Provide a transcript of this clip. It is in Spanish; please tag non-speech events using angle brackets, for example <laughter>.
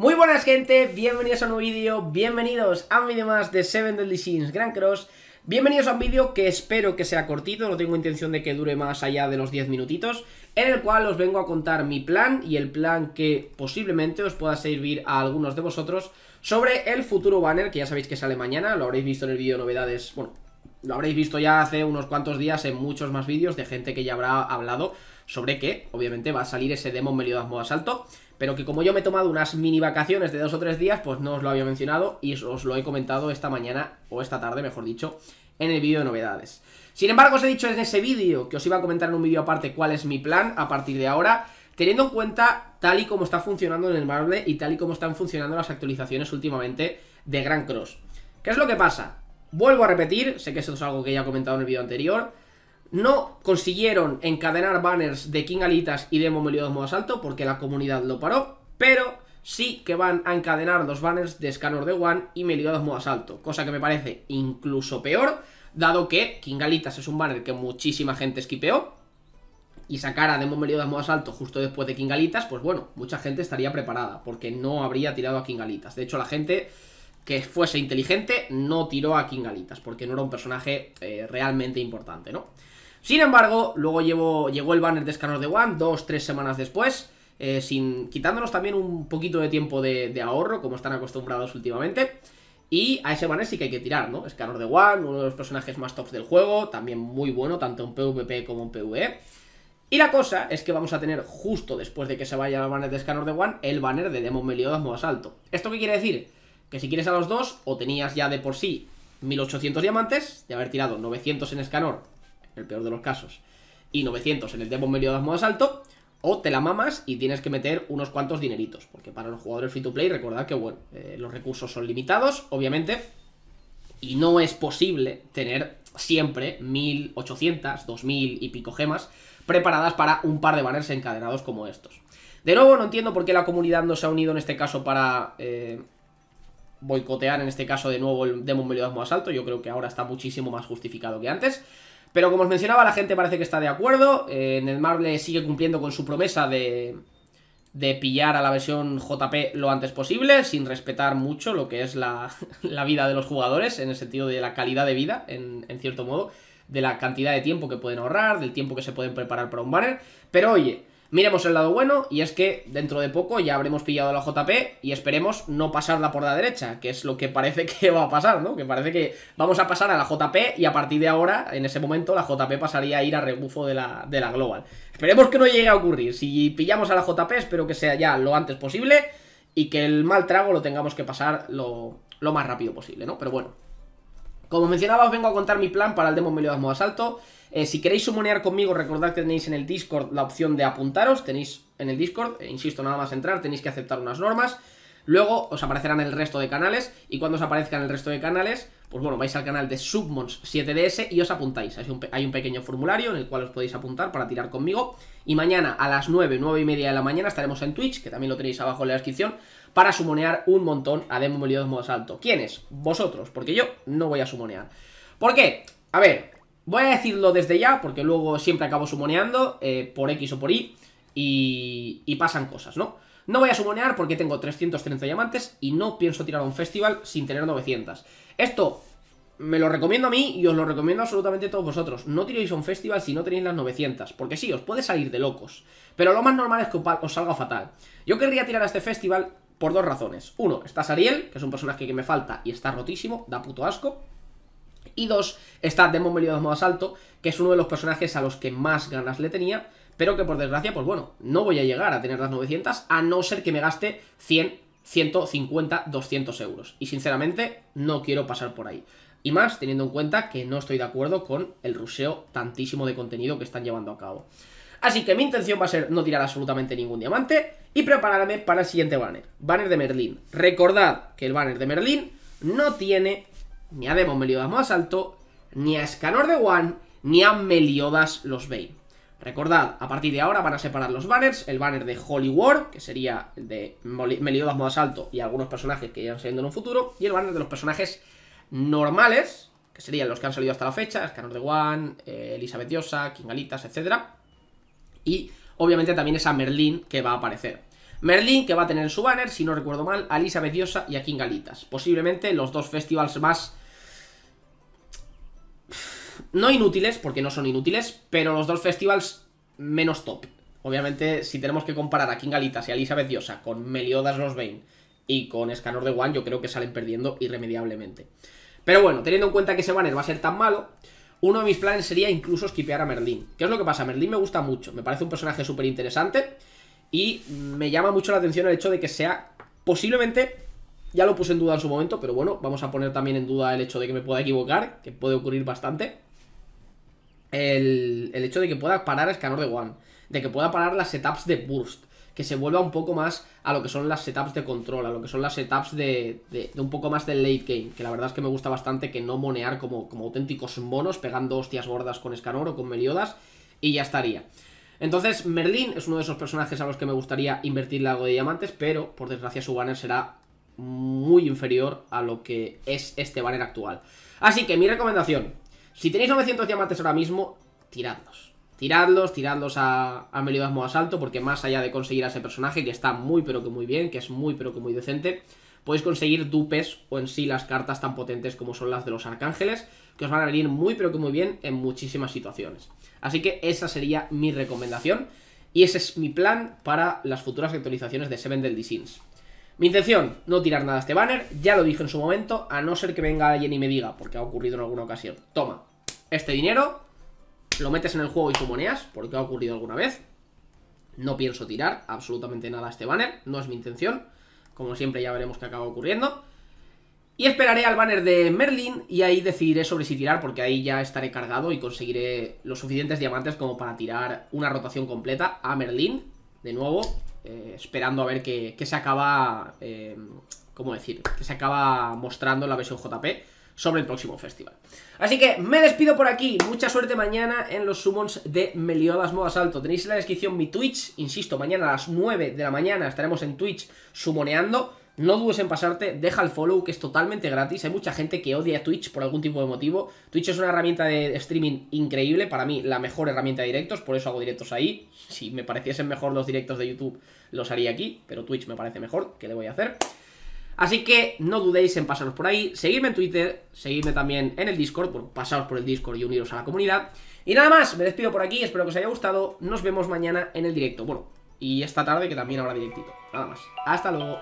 Muy buenas gente, bienvenidos a un nuevo vídeo, bienvenidos a un vídeo más de Seven Deadly Sins Grand Cross Bienvenidos a un vídeo que espero que sea cortito, no tengo intención de que dure más allá de los 10 minutitos En el cual os vengo a contar mi plan y el plan que posiblemente os pueda servir a algunos de vosotros Sobre el futuro banner que ya sabéis que sale mañana, lo habréis visto en el vídeo novedades, bueno lo habréis visto ya hace unos cuantos días en muchos más vídeos de gente que ya habrá hablado sobre qué obviamente, va a salir ese Demon Meliodas modo asalto, pero que como yo me he tomado unas mini vacaciones de dos o tres días, pues no os lo había mencionado y os lo he comentado esta mañana, o esta tarde, mejor dicho, en el vídeo de novedades. Sin embargo, os he dicho en ese vídeo que os iba a comentar en un vídeo aparte cuál es mi plan a partir de ahora, teniendo en cuenta tal y como está funcionando en el Marble y tal y como están funcionando las actualizaciones últimamente de Gran Cross. ¿Qué es lo que pasa? Vuelvo a repetir, sé que eso es algo que ya he comentado en el vídeo anterior, no consiguieron encadenar banners de Kingalitas y Demon Meliodas modo asalto porque la comunidad lo paró, pero sí que van a encadenar dos banners de Scanner de One y Meliodas modo asalto, cosa que me parece incluso peor, dado que Kingalitas es un banner que muchísima gente esquipeó, y sacara Demon Meliodas modo asalto justo después de Kingalitas, pues bueno, mucha gente estaría preparada, porque no habría tirado a Kingalitas. De hecho, la gente que fuese inteligente no tiró a Kingalitas, porque no era un personaje eh, realmente importante, ¿no? Sin embargo, luego llegó el banner de Scanner de One dos, tres semanas después, eh, sin, quitándonos también un poquito de tiempo de, ahorro, como están acostumbrados últimamente. Y a ese banner sí que hay que tirar, ¿no? Scanner de One, uno de los personajes más tops del juego, también muy bueno, tanto en PvP como en PvE. Y la cosa es que vamos a tener justo después de que se vaya el banner de Scanner de One, el banner de Demon Meliodas más asalto. ¿Esto qué quiere decir? Que si quieres a los dos, o tenías ya de por sí 1800 diamantes, de haber tirado 900 en Scanner el peor de los casos, y 900 en el demo medio de Alto, o te la mamas y tienes que meter unos cuantos dineritos, porque para los jugadores free to play, recordad que, bueno, eh, los recursos son limitados, obviamente, y no es posible tener siempre 1800, 2000 y pico gemas preparadas para un par de banners encadenados como estos. De nuevo, no entiendo por qué la comunidad no se ha unido en este caso para eh, boicotear, en este caso de nuevo el Demon Meliodas más alto. Yo creo que ahora está muchísimo más justificado que antes. Pero como os mencionaba, la gente parece que está de acuerdo. Eh, le sigue cumpliendo con su promesa de, de pillar a la versión JP lo antes posible, sin respetar mucho lo que es la, <laughs> la vida de los jugadores, en el sentido de la calidad de vida, en, en cierto modo, de la cantidad de tiempo que pueden ahorrar, del tiempo que se pueden preparar para un banner. Pero oye, Miremos el lado bueno, y es que dentro de poco ya habremos pillado la JP y esperemos no pasarla por la derecha, que es lo que parece que va a pasar, ¿no? Que parece que vamos a pasar a la JP y a partir de ahora, en ese momento, la JP pasaría a ir a rebufo de la, de la Global. Esperemos que no llegue a ocurrir. Si pillamos a la JP, espero que sea ya lo antes posible y que el mal trago lo tengamos que pasar lo, lo más rápido posible, ¿no? Pero bueno, como mencionaba, os vengo a contar mi plan para el Demo Meliodas Modas Asalto. Eh, si queréis sumonear conmigo, recordad que tenéis en el Discord la opción de apuntaros. Tenéis en el Discord, eh, insisto, nada más entrar, tenéis que aceptar unas normas. Luego os aparecerán el resto de canales y cuando os aparezcan el resto de canales, pues bueno, vais al canal de Submons 7DS y os apuntáis. Hay un, hay un, pequeño formulario en el cual os podéis apuntar para tirar conmigo. Y mañana a las 9, 9 y media de la mañana estaremos en Twitch, que también lo tenéis abajo en la descripción, para sumonear un montón a demo más alto modo asalto. ¿Quiénes? Vosotros, porque yo no voy a sumonear. ¿Por qué? A ver, voy a decirlo desde ya, porque luego siempre acabo sumoneando eh, por X o por Y, y, y pasan cosas, ¿no? No voy a sumonear porque tengo 330 diamantes y no pienso tirar a un festival sin tener 900. Esto me lo recomiendo a mí y os lo recomiendo absolutamente a todos vosotros. No tiréis a un festival si no tenéis las 900, porque sí, os puede salir de locos. Pero lo más normal es que os salga fatal. Yo querría tirar a este festival por dos razones. Uno, está Sariel, que es un personaje que me falta y está rotísimo, da puto asco. Y dos, está Demon Meliodas más alto, que es uno de los personajes a los que más ganas le tenía, pero que por desgracia, pues bueno, no voy a llegar a tener las 900, a no ser que me gaste 100, 150, 200 euros. Y sinceramente, no quiero pasar por ahí. Y más, teniendo en cuenta que no estoy de acuerdo con el ruseo tantísimo de contenido que están llevando a cabo. Así que mi intención va a ser no tirar absolutamente ningún diamante, y prepararme para el siguiente banner, banner de Merlín. Recordad que el banner de Merlín no tiene ni a Demon Meliodas más alto, ni a Escanor de One, ni a Meliodas los Bane. Recordad, a partir de ahora van a separar los banners, el banner de Holy War, que sería el de Meliodas más alto y algunos personajes que irán saliendo en un futuro, y el banner de los personajes normales, que serían los que han salido hasta la fecha, Escanor de One, eh, Elizabeth Diosa, Kingalitas, etc. Y obviamente también es a Merlin que va a aparecer. Merlin, que va a tener su banner, si no recuerdo mal, a Lisa Diosa y a King Galitas. Posiblemente los dos festivals más... No inútiles, porque no son inútiles, pero los dos festivals menos top. Obviamente, si tenemos que comparar a King Galitas y a Elizabeth Diosa con Meliodas Rosvain y con Escanor de One, yo creo que salen perdiendo irremediablemente. Pero bueno, teniendo en cuenta que ese banner va a ser tan malo, uno de mis planes sería incluso skipear a Merlin, ¿Qué es lo que pasa? Merlin me gusta mucho, me parece un personaje súper interesante y me llama mucho la atención el hecho de que sea posiblemente, ya lo puse en duda en su momento, pero bueno, vamos a poner también en duda el hecho de que me pueda equivocar, que puede ocurrir bastante, el, hecho de que pueda parar el Escanor de One, de que pueda parar las setups de Burst, que se vuelva un poco más a lo que son las setups de control, a lo que son las setups de, un poco más del late game, que la verdad es que me gusta bastante que no monear como, como auténticos monos pegando hostias gordas con Escanor o con Meliodas y ya estaría. Entonces, Merlin es uno de esos personajes a los que me gustaría invertirle algo de diamantes, pero por desgracia su banner será muy inferior a lo que es este banner actual. Así que mi recomendación, si tenéis 900 diamantes ahora mismo, tiradlos tiradlos, tiradlos a, a Modo Asalto, porque más allá de conseguir a ese personaje, que está muy pero que muy bien, que es muy pero que muy decente, podéis conseguir dupes o en sí las cartas tan potentes como son las de los arcángeles, que os van a venir muy pero que muy bien en muchísimas situaciones. Así que esa sería mi recomendación, y ese es mi plan para las futuras actualizaciones de Seven Deadly Sins. Mi intención, no tirar nada a este banner, ya lo dije en su momento, a no ser que venga alguien y me diga, porque ha ocurrido en alguna ocasión, toma, este dinero lo metes en el juego y sumoneas, porque ha ocurrido alguna vez. No pienso tirar absolutamente nada a este banner, no es mi intención. Como siempre ya veremos qué acaba ocurriendo. Y esperaré al banner de Merlin y ahí decidiré sobre si tirar porque ahí ya estaré cargado y conseguiré los suficientes diamantes como para tirar una rotación completa a Merlin. De nuevo, eh, esperando a ver qué, se acaba... Eh, ¿Cómo decir? Que se acaba mostrando la versión JP sobre el próximo festival. Así que me despido por aquí, mucha suerte mañana en los summons de Meliodas Modas Alto. Tenéis en la descripción mi Twitch, insisto, mañana a las 9 de la mañana estaremos en Twitch sumoneando. No dudes en pasarte, deja el follow que es totalmente gratis. Hay mucha gente que odia Twitch por algún tipo de motivo. Twitch es una herramienta de streaming increíble, para mí la mejor herramienta de directos, por eso hago directos ahí. Si me pareciesen mejor los directos de YouTube, los haría aquí, pero Twitch me parece mejor, ¿qué le voy a hacer? Así que no dudéis en pasaros por ahí, seguidme en Twitter, seguidme también en el Discord, pasaos por el Discord y uniros a la comunidad. Y nada más, me despido por aquí, espero que os haya gustado, nos vemos mañana en el directo, bueno, y esta tarde que también habrá directito. Nada más, hasta luego.